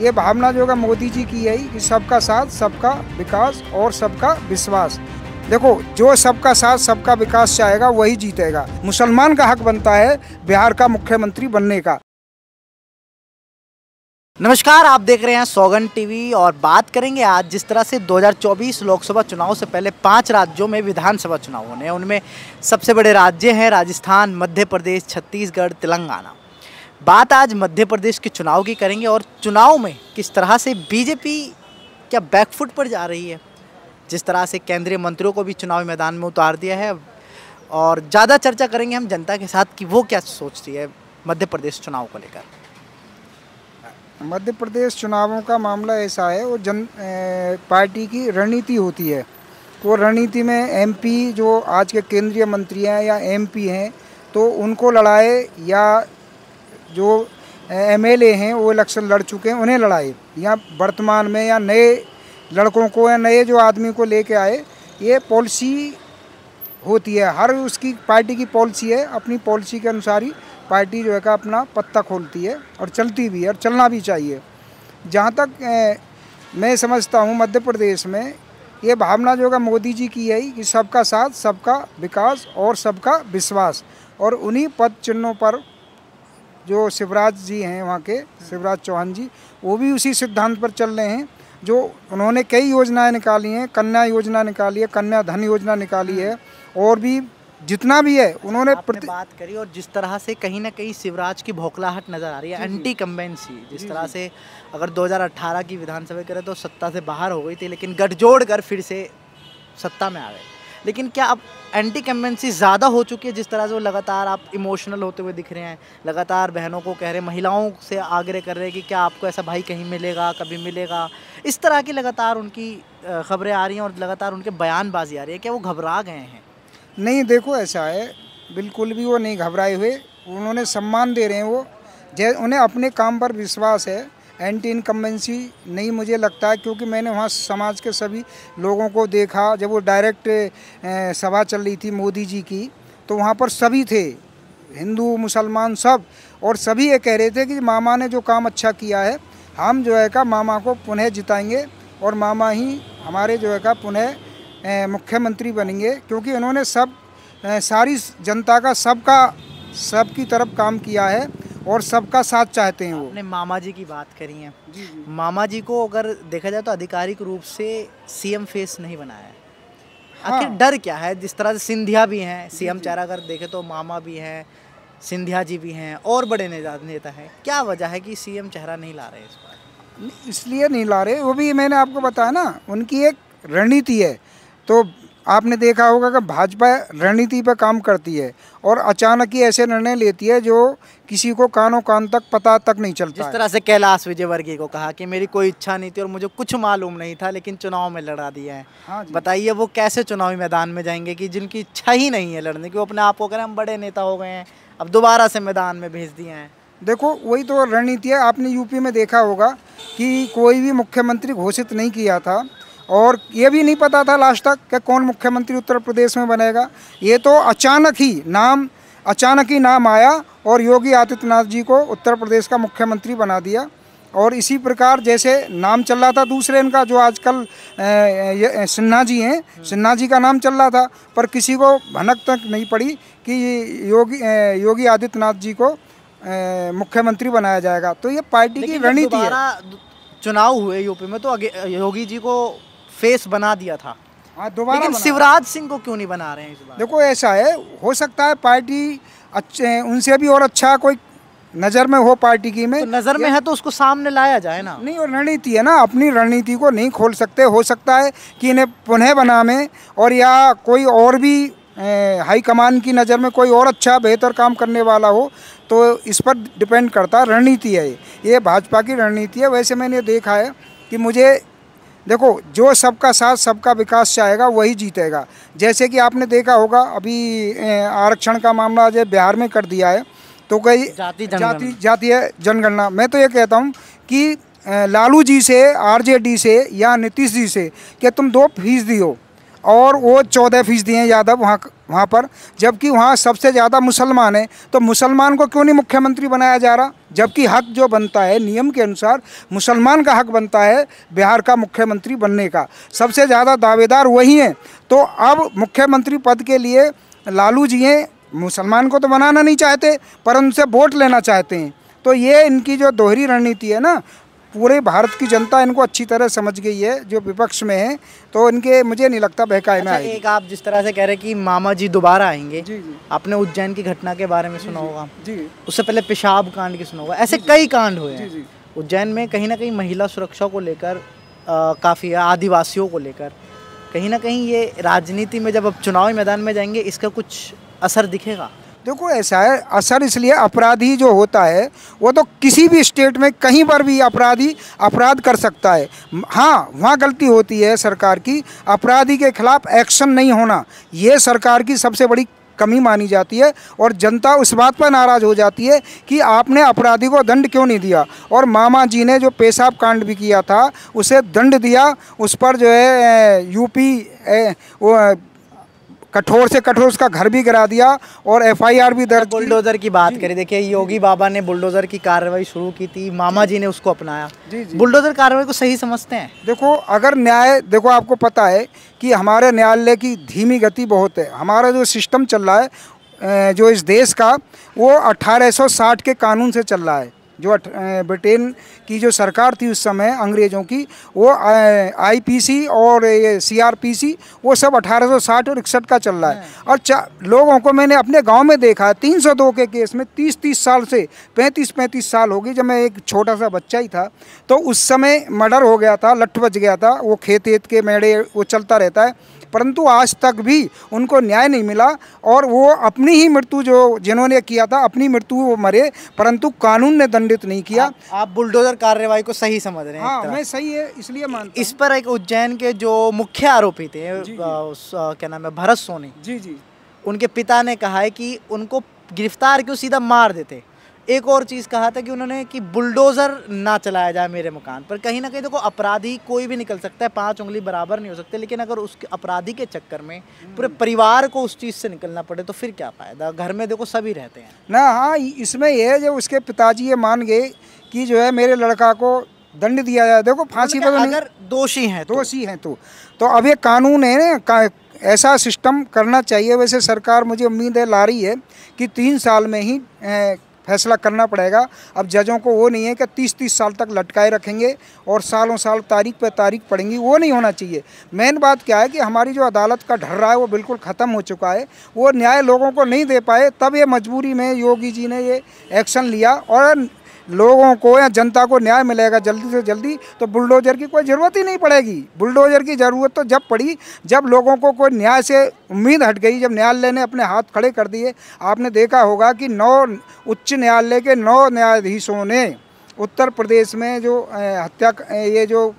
ये भावना जो है मोदी जी की है कि सबका साथ सबका विकास और सबका विश्वास देखो जो सबका साथ सबका विकास चाहेगा वही जीतेगा मुसलमान का हक बनता है बिहार का मुख्यमंत्री बनने का नमस्कार आप देख रहे हैं सौगन टीवी और बात करेंगे आज जिस तरह से 2024 लोकसभा चुनाव से पहले पांच राज्यों में विधानसभा चुनाव होने हैं उनमें सबसे बड़े राज्य हैं राजस्थान मध्य प्रदेश छत्तीसगढ़ तेलंगाना बात आज मध्य प्रदेश के चुनाव की करेंगे और चुनाव में किस तरह से बीजेपी क्या बैकफुट पर जा रही है जिस तरह से केंद्रीय मंत्रियों को भी चुनावी मैदान में उतार दिया है और ज़्यादा चर्चा करेंगे हम जनता के साथ कि वो क्या सोचती है मध्य प्रदेश चुनाव को लेकर मध्य प्रदेश चुनावों का मामला ऐसा है वो जन ए, पार्टी की रणनीति होती है तो रणनीति में एमपी जो आज के केंद्रीय मंत्री हैं या एमपी हैं तो उनको लड़ाए या जो एमएलए हैं वो इलेक्शन लड़ चुके हैं उन्हें लड़ाए या वर्तमान में या नए लड़कों को या नए जो आदमी को लेके आए ये पॉलिसी होती है हर उसकी पार्टी की पॉलिसी है अपनी पॉलिसी के अनुसार ही पार्टी जो है का अपना पत्ता खोलती है और चलती भी है और चलना भी चाहिए जहाँ तक ए, मैं समझता हूँ मध्य प्रदेश में ये भावना जो है मोदी जी की है कि सबका साथ सबका विकास और सबका विश्वास और उन्हीं पद चिन्हों पर जो शिवराज जी हैं वहाँ के शिवराज चौहान जी वो भी उसी सिद्धांत पर चल रहे हैं जो उन्होंने कई योजनाएं निकाली हैं कन्या योजना निकाली है कन्या धन योजना निकाली है और भी जितना भी है उन्होंने प्रति... बात करी और जिस तरह से कहीं ना कहीं शिवराज की भौखलाहट नज़र आ रही है एंटी कम्बेंसी जिस तरह से अगर 2018 की विधानसभा करें तो सत्ता से बाहर हो गई थी लेकिन गठजोड़ कर फिर से सत्ता में आ गए लेकिन क्या अब एंटी कम्बेंसी ज़्यादा हो चुकी है जिस तरह से वो लगातार आप इमोशनल होते हुए दिख रहे हैं लगातार बहनों को कह रहे महिलाओं से आग्रह कर रहे हैं कि क्या आपको ऐसा भाई कहीं मिलेगा कभी मिलेगा इस तरह की लगातार उनकी खबरें आ रही हैं और लगातार उनके बयानबाजी आ रही है क्या वो घबरा गए हैं नहीं देखो ऐसा है बिल्कुल भी वो नहीं घबराए हुए उन्होंने सम्मान दे रहे हैं वो जै उन्हें अपने काम पर विश्वास है एंटी इनकम्बेंसी नहीं मुझे लगता है क्योंकि मैंने वहाँ समाज के सभी लोगों को देखा जब वो डायरेक्ट सभा चल रही थी मोदी जी की तो वहाँ पर सभी थे हिंदू मुसलमान सब और सभी ये कह रहे थे कि मामा ने जो काम अच्छा किया है हम जो है का मामा को पुनः जिताएंगे और मामा ही हमारे जो है का पुनः मुख्यमंत्री बनेंगे क्योंकि उन्होंने सब सारी जनता का सबका सबकी तरफ काम किया है और सबका साथ चाहते हैं वो अपने मामा जी की बात करी है जी जी। मामा जी को अगर देखा जाए तो आधिकारिक रूप से सीएम फेस नहीं बनाया है हाँ। आखिर डर क्या है जिस तरह से सिंधिया भी हैं सीएम चारा अगर देखे तो मामा भी हैं सिंधिया जी भी हैं और बड़े नेता हैं क्या वजह है कि सीएम चेहरा नहीं ला रहे इस बार इसलिए नहीं ला रहे वो भी मैंने आपको बताया ना उनकी एक रणनीति है तो आपने देखा होगा कि भाजपा रणनीति पर काम करती है और अचानक ही ऐसे निर्णय लेती है जो किसी को कानों कान तक पता तक नहीं चलता जिस तरह से कैलाश विजयवर्गीय को कहा कि मेरी कोई इच्छा नहीं थी और मुझे कुछ मालूम नहीं था लेकिन चुनाव में लड़ा दिया है हाँ बताइए वो कैसे चुनावी मैदान में जाएंगे कि जिनकी इच्छा ही नहीं है लड़ने की वो अपने आप को करें हम बड़े नेता हो गए हैं अब दोबारा से मैदान में भेज दिए हैं देखो वही तो रणनीति है आपने यूपी में देखा होगा कि कोई भी मुख्यमंत्री घोषित नहीं किया था और ये भी नहीं पता था लास्ट तक कि कौन मुख्यमंत्री उत्तर प्रदेश में बनेगा ये तो अचानक ही नाम अचानक ही नाम आया और योगी आदित्यनाथ जी को उत्तर प्रदेश का मुख्यमंत्री बना दिया और इसी प्रकार जैसे नाम चल रहा था दूसरे इनका जो आजकल सिन्हा जी हैं सिन्हा जी का नाम चल रहा था पर किसी को भनक तक नहीं पड़ी कि योगी योगी आदित्यनाथ जी को मुख्यमंत्री बनाया जाएगा तो ये पार्टी की रणनीति है चुनाव हुए यूपी में तो योगी जी को फेस बना दिया था हाँ, दोबारा लेकिन शिवराज सिंह को क्यों नहीं बना रहे हैं इस बार देखो ऐसा है हो सकता है पार्टी अच्छे उनसे भी और अच्छा कोई नज़र में हो पार्टी की में तो नज़र में है तो उसको सामने लाया जाए ना नहीं और रणनीति है ना अपनी रणनीति को नहीं खोल सकते हो सकता है कि इन्हें पुनः बना में और या कोई और भी हाई कमान की नज़र में कोई और अच्छा बेहतर काम करने वाला हो तो इस पर डिपेंड करता रणनीति है ये भाजपा की रणनीति है वैसे मैंने देखा है कि मुझे देखो जो सबका साथ सबका विकास चाहेगा वही जीतेगा जैसे कि आपने देखा होगा अभी आरक्षण का मामला जो बिहार में कर दिया है तो कई जाति जाति है जनगणना मैं तो ये कहता हूँ कि लालू जी से आरजेडी से या नीतीश जी से कि तुम दो फीसदी हो और वो चौदह फीसदी हैं यादव वहाँ वहाँ पर जबकि वहाँ सबसे ज़्यादा मुसलमान हैं तो मुसलमान को क्यों नहीं मुख्यमंत्री बनाया जा रहा जबकि हक जो बनता है नियम के अनुसार मुसलमान का हक बनता है बिहार का मुख्यमंत्री बनने का सबसे ज़्यादा दावेदार वही हैं तो अब मुख्यमंत्री पद के लिए लालू जी हैं मुसलमान को तो बनाना नहीं चाहते पर उनसे वोट लेना चाहते हैं तो ये इनकी जो दोहरी रणनीति है ना पूरे भारत की जनता इनको अच्छी तरह समझ गई है जो विपक्ष में है तो इनके मुझे नहीं लगता बहकाए में अच्छा, आएगी एक आप जिस तरह से कह रहे कि मामा जी दोबारा आएंगे जी जी आपने उज्जैन की घटना के बारे में सुना होगा जी उससे पहले पेशाब कांड की सुना होगा ऐसे कई कांड हुए हैं उज्जैन में कहीं ना कहीं महिला सुरक्षा को लेकर काफ़ी आदिवासियों को लेकर कहीं ना कहीं ये राजनीति में जब अब चुनावी मैदान में जाएंगे इसका कुछ असर दिखेगा देखो ऐसा है असर इसलिए अपराधी जो होता है वो तो किसी भी स्टेट में कहीं पर भी अपराधी अपराध कर सकता है हाँ वहाँ गलती होती है सरकार की अपराधी के खिलाफ एक्शन नहीं होना ये सरकार की सबसे बड़ी कमी मानी जाती है और जनता उस बात पर नाराज़ हो जाती है कि आपने अपराधी को दंड क्यों नहीं दिया और मामा जी ने जो पेशाब कांड भी किया था उसे दंड दिया उस पर जो है यूपी वो कठोर से कठोर उसका घर भी गिरा दिया और एफआईआर भी दर्ज बुलडोजर की बात करें देखिए योगी बाबा ने बुलडोजर की कार्रवाई शुरू की थी मामा जी ने उसको अपनाया बुलडोजर कार्रवाई को सही समझते हैं देखो अगर न्याय देखो आपको पता है कि हमारे न्यायालय की धीमी गति बहुत है हमारा जो सिस्टम चल रहा है जो इस देश का वो 1860 के कानून से चल रहा है जो ब्रिटेन की जो सरकार थी उस समय अंग्रेज़ों की वो आईपीसी और ये सीआरपीसी वो सब 1860 और इकसठ का चल रहा है हाँ। और लोगों को मैंने अपने गांव में देखा है 302 के केस में 30-30 साल से 35-35 साल हो गई जब मैं एक छोटा सा बच्चा ही था तो उस समय मर्डर हो गया था लठ बच गया था वो खेत वेत के मेड़े वो चलता रहता है परंतु आज तक भी उनको न्याय नहीं मिला और वो अपनी ही मृत्यु जो जिन्होंने किया था अपनी मृत्यु वो मरे परंतु कानून ने दंडित नहीं किया आ, आप बुलडोजर कार्यवाही को सही समझ रहे हैं हाँ मैं सही है इसलिए मान इस पर एक उज्जैन के जो मुख्य आरोपी थे क्या नाम है भरत सोनी जी जी उनके पिता ने कहा है कि उनको गिरफ्तार क्यों सीधा मार देते एक और चीज़ कहा था कि उन्होंने कि बुलडोज़र ना चलाया जाए मेरे मकान पर कहीं ना कहीं देखो अपराधी कोई भी निकल सकता है पांच उंगली बराबर नहीं हो सकते लेकिन अगर उस अपराधी के चक्कर में पूरे हम्म। परिवार को उस चीज़ से निकलना पड़े तो फिर क्या फ़ायदा घर में देखो सभी रहते हैं ना हाँ इसमें यह है जब उसके पिताजी ये मान गए कि जो है मेरे लड़का को दंड दिया जाए देखो मतलब फांसी पर अगर दोषी हैं तो। दोषी हैं तो तो अब ये कानून है ना ऐसा सिस्टम करना चाहिए वैसे सरकार मुझे उम्मीद है ला रही है कि तीन साल में ही फैसला करना पड़ेगा अब जजों को वो नहीं है कि तीस तीस साल तक लटकाए रखेंगे और सालों साल तारीख पर तारीख पड़ेंगी वो नहीं होना चाहिए मेन बात क्या है कि हमारी जो अदालत का ढर्रा है वो बिल्कुल ख़त्म हो चुका है वो न्याय लोगों को नहीं दे पाए तब ये मजबूरी में योगी जी ने ये एक्शन लिया और लोगों को या जनता को न्याय मिलेगा जल्दी से जल्दी तो बुलडोज़र की कोई ज़रूरत ही नहीं पड़ेगी बुलडोज़र की ज़रूरत तो जब पड़ी जब लोगों को कोई न्याय से उम्मीद हट गई जब न्यायालय ने अपने हाथ खड़े कर दिए आपने देखा होगा कि नौ उच्च न्यायालय के नौ न्यायाधीशों ने उत्तर प्रदेश में जो हत्या ये जो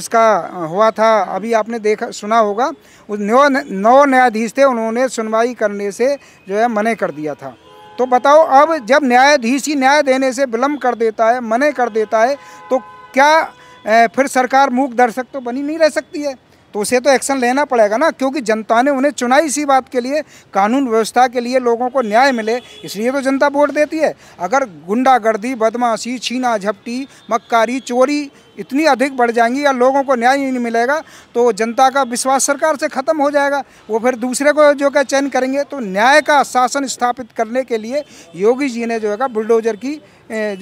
उसका हुआ था अभी आपने देखा सुना होगा उस नौ नौ न्यायाधीश थे उन्होंने सुनवाई करने से जो है मने कर दिया था तो बताओ अब जब न्यायाधीश ही न्याय देने से विलम्ब कर देता है मने कर देता है तो क्या फिर सरकार मूक दर्शक तो बनी नहीं रह सकती है तो उसे तो एक्शन लेना पड़ेगा ना क्योंकि जनता ने उन्हें चुनाई इसी बात के लिए कानून व्यवस्था के लिए लोगों को न्याय मिले इसलिए तो जनता वोट देती है अगर गुंडागर्दी बदमाशी छीना झपटी मक्कारी चोरी इतनी अधिक बढ़ जाएंगी या लोगों को न्याय नहीं मिलेगा तो जनता का विश्वास सरकार से ख़त्म हो जाएगा वो फिर दूसरे को जो है चयन करेंगे तो न्याय का शासन स्थापित करने के लिए योगी जी ने जो है बुलडोजर की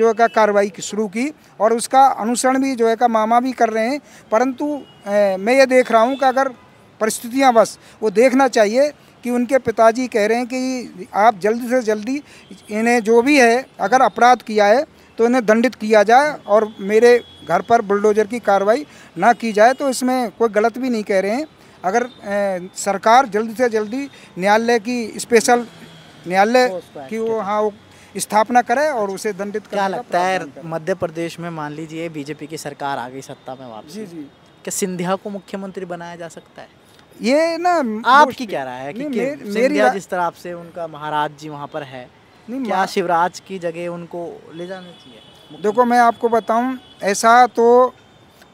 जो है कार्रवाई शुरू की और उसका अनुसरण भी जो है मामा भी कर रहे हैं परंतु मैं ये देख रहा हूँ कि अगर परिस्थितियाँ बस वो देखना चाहिए कि उनके पिताजी कह रहे हैं कि आप जल्दी से जल्दी इन्हें जो भी है अगर अपराध किया है तो इन्हें दंडित किया जाए और मेरे घर पर बुलडोजर की कार्रवाई ना की जाए तो इसमें कोई गलत भी नहीं कह रहे हैं अगर ए, सरकार जल्दी से जल्दी न्यायालय की स्पेशल न्यायालय की वो हाँ वो स्थापना करे और उसे दंडित क्या लगता है मध्य प्रदेश में मान लीजिए बीजेपी की सरकार आ गई सत्ता में वापस जी जी क्या सिंधिया को मुख्यमंत्री बनाया जा सकता है ये ना आपकी क्या राय है कि, मे, मेरी जिस तरह आपसे उनका महाराज जी वहाँ पर है क्या शिवराज की जगह उनको ले जाना चाहिए देखो मैं आपको बताऊं ऐसा तो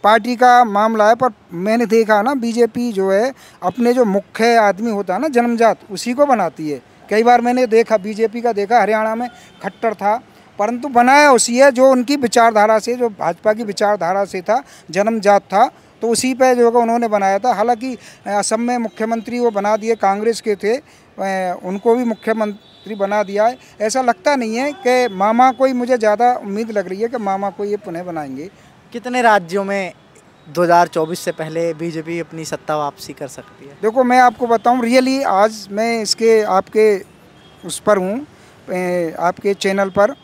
पार्टी का मामला है पर मैंने देखा ना बीजेपी जो है अपने जो मुख्य आदमी होता है ना जन्मजात उसी को बनाती है कई बार मैंने देखा बीजेपी का देखा हरियाणा में खट्टर था परंतु बनाया उसी है जो उनकी विचारधारा से जो भाजपा की विचारधारा से था जन्मजात था तो उसी पे जो है उन्होंने बनाया था हालांकि असम में मुख्यमंत्री वो बना दिए कांग्रेस के थे उनको भी मुख्यमंत्री बना दिया है ऐसा लगता नहीं है कि मामा को ही मुझे ज़्यादा उम्मीद लग रही है कि मामा को ये पुनः बनाएंगे कितने राज्यों में 2024 से पहले बीजेपी अपनी सत्ता वापसी कर सकती है देखो मैं आपको बताऊं रियली आज मैं इसके आपके उस पर हूँ आपके चैनल पर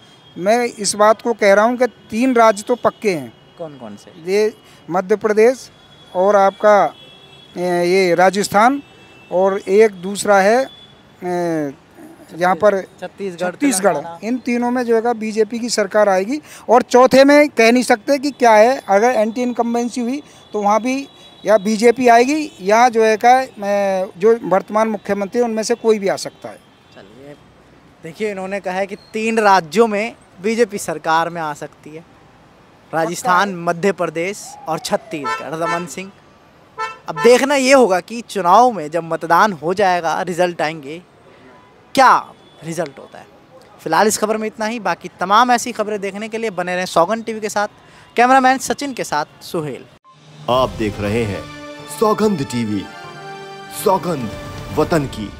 मैं इस बात को कह रहा हूँ कि तीन राज्य तो पक्के हैं कौन कौन से ये मध्य प्रदेश और आपका ये राजस्थान और एक दूसरा है यहाँ पर छत्तीसगढ़ छत्तीसगढ़ इन तीनों में जो है बीजेपी की सरकार आएगी और चौथे में कह नहीं सकते कि क्या है अगर एंटी इनकम्बेंसी हुई तो वहाँ भी या बीजेपी आएगी या जो है का जो वर्तमान मुख्यमंत्री उनमें से कोई भी आ सकता है चलिए देखिए इन्होंने कहा है कि तीन राज्यों में बीजेपी सरकार में आ सकती है राजस्थान मध्य प्रदेश और छत्तीसगढ़ रमन सिंह अब देखना ये होगा कि चुनाव में जब मतदान हो जाएगा रिज़ल्ट आएंगे क्या रिज़ल्ट होता है फिलहाल इस खबर में इतना ही बाकी तमाम ऐसी खबरें देखने के लिए बने रहें सौगन टीवी के साथ कैमरामैन सचिन के साथ सुहेल आप देख रहे हैं सौगंध टीवी सौगंध वतन की